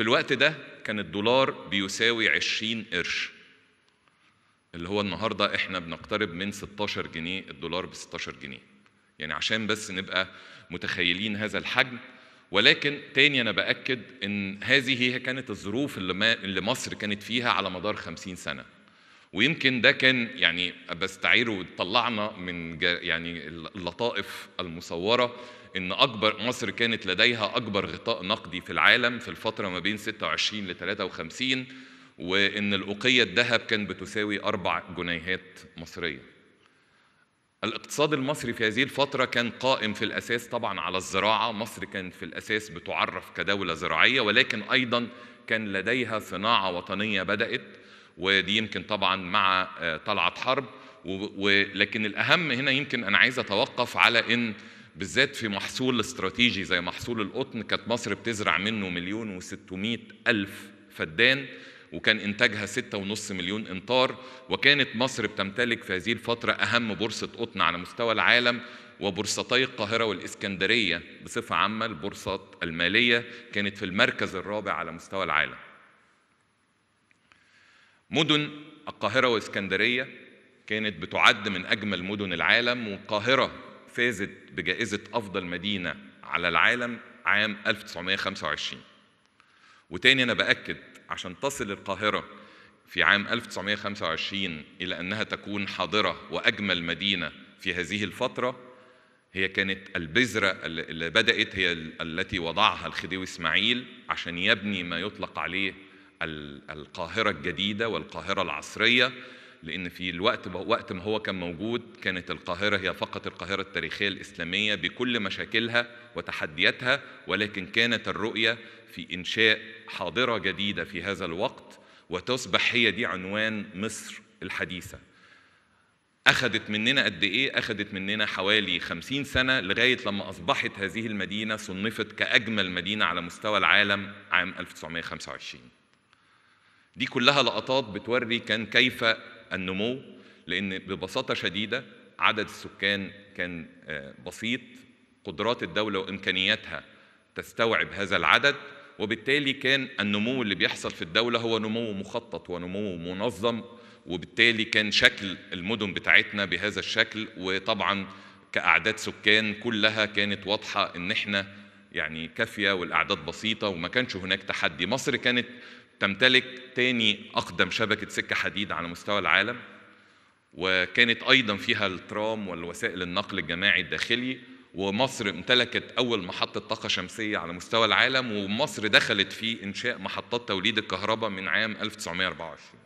في الوقت ده كان الدولار بيساوي 20 قرش اللي هو النهارده احنا بنقترب من 16 جنيه الدولار ب 16 جنيه يعني عشان بس نبقى متخيلين هذا الحجم ولكن تاني انا باكد ان هذه هي كانت الظروف اللي مصر كانت فيها على مدار 50 سنه ويمكن ده كان يعني بستعيره وطلعنا من يعني اللطائف المصوره ان اكبر مصر كانت لديها اكبر غطاء نقدي في العالم في الفتره ما بين 26 ل 53 وان الاوقيه الذهب كان بتساوي اربع جنيهات مصريه. الاقتصاد المصري في هذه الفتره كان قائم في الاساس طبعا على الزراعه، مصر كانت في الاساس بتعرف كدوله زراعيه ولكن ايضا كان لديها صناعه وطنيه بدات ودي يمكن طبعا مع آه، طلعت حرب ولكن الأهم هنا يمكن أنا عايز أتوقف على إن بالذات في محصول استراتيجي زي محصول القطن كانت مصر بتزرع منه مليون و ألف فدان وكان إنتاجها ستة ونص مليون إنطار وكانت مصر بتمتلك في هذه الفترة أهم بورصة قطن على مستوى العالم وبورصتي القاهرة والإسكندرية بصفة عامة البورصات المالية كانت في المركز الرابع على مستوى العالم مدن القاهرة واسكندرية كانت بتعد من أجمل مدن العالم والقاهرة فازت بجائزة أفضل مدينة على العالم عام 1925 وتاني أنا بأكد عشان تصل القاهرة في عام 1925 إلى أنها تكون حاضرة وأجمل مدينة في هذه الفترة هي كانت البذرة اللي بدأت هي التي وضعها الخديوي إسماعيل عشان يبني ما يطلق عليه القاهرة الجديدة والقاهرة العصرية لأن في الوقت وقت ما هو كان موجود كانت القاهرة هي فقط القاهرة التاريخية الإسلامية بكل مشاكلها وتحدياتها ولكن كانت الرؤية في إنشاء حاضرة جديدة في هذا الوقت وتصبح هي دي عنوان مصر الحديثة أخذت مننا قد إيه؟ أخذت مننا حوالي خمسين سنة لغاية لما أصبحت هذه المدينة صنفت كأجمل مدينة على مستوى العالم عام 1925 دي كلها لقطات بتوري كان كيف النمو لأن ببساطة شديدة عدد السكان كان آه، بسيط قدرات الدولة وإمكانياتها تستوعب هذا العدد وبالتالي كان النمو اللي بيحصل في الدولة هو نمو مخطط ونمو منظم وبالتالي كان شكل المدن بتاعتنا بهذا الشكل وطبعا كأعداد سكان كلها كانت واضحة إن إحنا يعني كافية والأعداد بسيطة وما كانش هناك تحدي مصر كانت تمتلك تاني أقدم شبكة سكة حديد على مستوى العالم وكانت أيضا فيها الترام والوسائل النقل الجماعي الداخلي ومصر امتلكت أول محطة طاقة شمسية على مستوى العالم ومصر دخلت في إنشاء محطات توليد الكهرباء من عام 1924